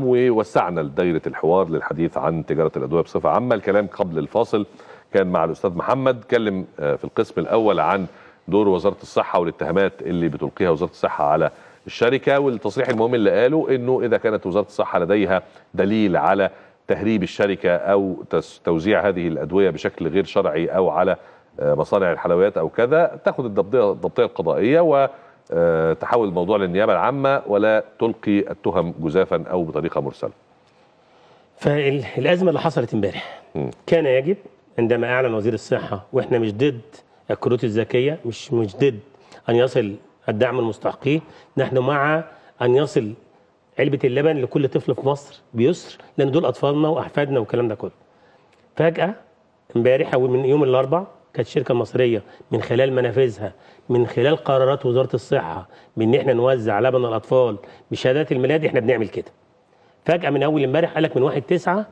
ووسعنا دايرة الحوار للحديث عن تجارة الأدوية بصفة عامة الكلام قبل الفاصل كان مع الأستاذ محمد اتكلم آه، في القسم الأول عن دور وزارة الصحة والاتهامات اللي بتلقيها وزارة الصحة على الشركة والتصريح المهم اللي قاله أنه إذا كانت وزارة الصحة لديها دليل على تهريب الشركة أو توزيع هذه الأدوية بشكل غير شرعي أو على آه، مصانع الحلويات أو كذا تاخد الضبطية القضائية و آه، تحول الموضوع للنيابه العامه ولا تلقي التهم جزافا او بطريقه مرسله. فالازمه اللي حصلت امبارح كان يجب عندما اعلن وزير الصحه واحنا مش ضد الكروت الذكيه مش مش ضد ان يصل الدعم المستحقيه نحن مع ان يصل علبه اللبن لكل طفل في مصر بيسر لان دول اطفالنا واحفادنا والكلام ده كله. فجاه امبارح او من يوم الاربعاء كانت شركة مصرية من خلال منافذها من خلال قرارات وزارة الصحة بإن إحنا نوزع لبن الأطفال بشهادات الميلاد إحنا بنعمل كده فجأة من أول امبارح قالك من واحد تسعة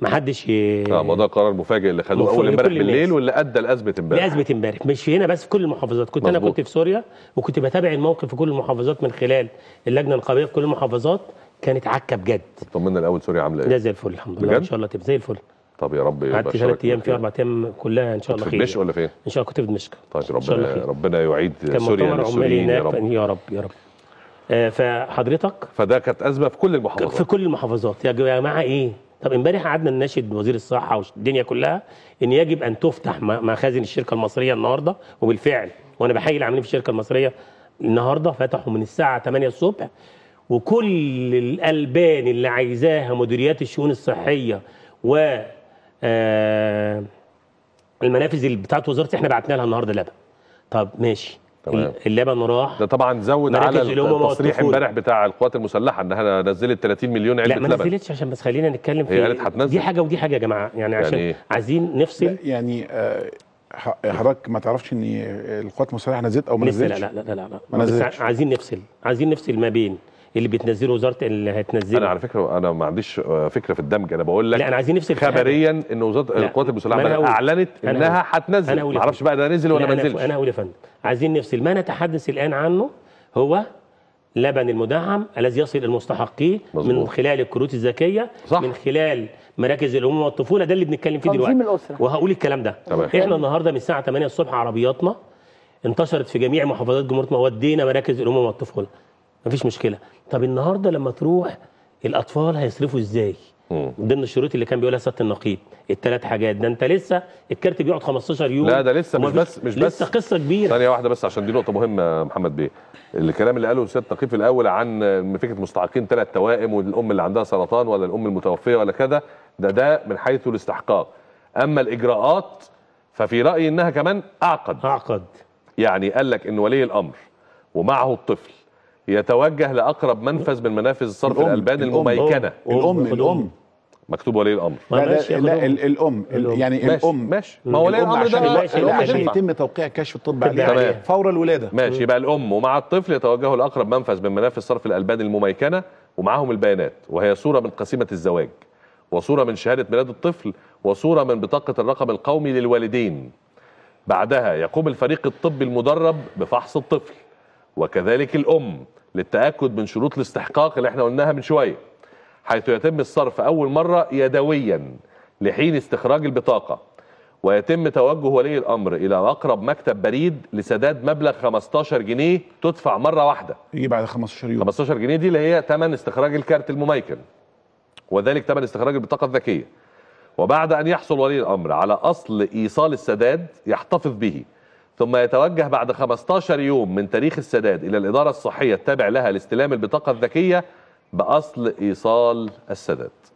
ما حدش اه ما ده قرار مفاجئ اللي خدوه اول امبارح بالليل واللي ادى لازمه امبارح لازمه امبارح مش هنا بس في كل المحافظات كنت مزبوط. انا كنت في سوريا وكنت بتابع الموقف في كل المحافظات من خلال اللجنه القضائيه في كل المحافظات كانت عكه بجد طمنا الاول سوريا عامله ايه؟ زي الفل الحمد لله ان شاء الله تبقى زي الفل طب يا رب قعدت ثلاث ايام في اربع ايام كلها ان شاء الله خير في دمشق ولا فين؟ ان شاء الله كنت في دمشق طيب ربنا ربنا يعيد سوريا للسوريين يا رب يا رب يا رب آه، فحضرتك فده كانت ازمه في كل المحافظات في كل المحافظات يا جماعه ايه؟ طب امبارح قعدنا نناشد وزير الصحه والدنيا كلها ان يجب ان تفتح مخازن الشركه المصريه النهارده وبالفعل وانا بحيي العاملين في الشركه المصريه النهارده فتحوا من الساعه 8 الصبح وكل الالبان اللي عايزاها مديريات الشؤون الصحيه و آه، المنافذ اللي بتاعت وزارتي احنا بعتنا لها النهارده لبن طب ماشي اللبن راح ده طبعا زود على التصريح امبارح بتاع القوات المسلحه انها نزلت 30 مليون علبه لبن لا ما نزلتش عشان بس خلينا نتكلم في هي قالت هتنزل دي حاجه ودي حاجه يا جماعه يعني, عشان يعني عشان إيه؟ عايزين نفصل يعني آه، حضرتك ما تعرفش ان القوات المسلحه نزلت او ما نزلتش لا لا لا لا, لا, لا. ما نزلتش عايزين نفصل عايزين نفصل ما بين اللي بتنزله وزاره اللي هتنزله انا على فكره انا ما عنديش آه، فكره في الدمج انا بقول لك لا انا عايزين نفصل خبريا ان وزاره القوات المسلحه اعلنت انها هتنزل ما اعرفش بقى ده نزل ولا ما نزلش انا هقول يا فندم عايزين نفصل ما نتحدث الان عنه هو لبن المدعم الذي يصل المستحقين من خلال الكروت الذكيه صح. من خلال مراكز الامومه والطفوله ده اللي بنتكلم فيه دلوقتي الأسرة. وهقول الكلام ده طبعا. احنا النهارده من الساعه 8 الصبح عربياتنا انتشرت في جميع محافظات جمهوريتنا ودينا مراكز الامومه والطفوله مفيش مشكله طب النهارده لما تروح الاطفال هيصرفوا ازاي ضمن الشروط اللي كان بيقولها سياده النقيب الثلاث حاجات ده انت لسه الكارت بيقعد 15 يوم لا ده لسه مش بس مش بس لسه قصه كبيره ثانيه واحده بس عشان دي نقطه مهمه محمد بيه الكلام اللي قاله سياده النقيب في الاول عن فكره مستحقين ثلاث توائم والام اللي عندها سرطان ولا الام المتوفيه ولا كذا ده ده من حيث الاستحقاق اما الاجراءات ففي رايي انها كمان اعقد اعقد يعني قال لك ان ولي الامر ومعه الطفل يتوجه لاقرب منفذ من منافذ الصرف الالبان المميكنه الام الام مكتوب ولي الامر لا لا, لا الام يعني ماشي الام ماشي ما هو ولي الامر ده عشان, عشان يتم توقيع كشف الطب عليها فور الولاده ماشي يبقى الام ومع الطفل يتوجهوا لاقرب منفذ من منافذ صرف الالبان المميكنه ومعاهم البيانات وهي صوره من قسيمه الزواج وصوره من شهاده ميلاد الطفل وصوره من بطاقه الرقم القومي للوالدين بعدها يقوم الفريق الطبي المدرب بفحص الطفل وكذلك الأم للتأكد من شروط الاستحقاق اللي احنا قلناها من شوية حيث يتم الصرف أول مرة يدويا لحين استخراج البطاقة ويتم توجه ولي الأمر إلى أقرب مكتب بريد لسداد مبلغ 15 جنيه تدفع مرة واحدة يجي بعد 15 يوم 15 جنيه دي اللي هي ثمن استخراج الكارت المميكن وذلك ثمن استخراج البطاقة الذكية وبعد أن يحصل ولي الأمر على أصل إيصال السداد يحتفظ به ثم يتوجه بعد 15 يوم من تاريخ السداد إلى الإدارة الصحية التابع لها لاستلام البطاقة الذكية بأصل إيصال السداد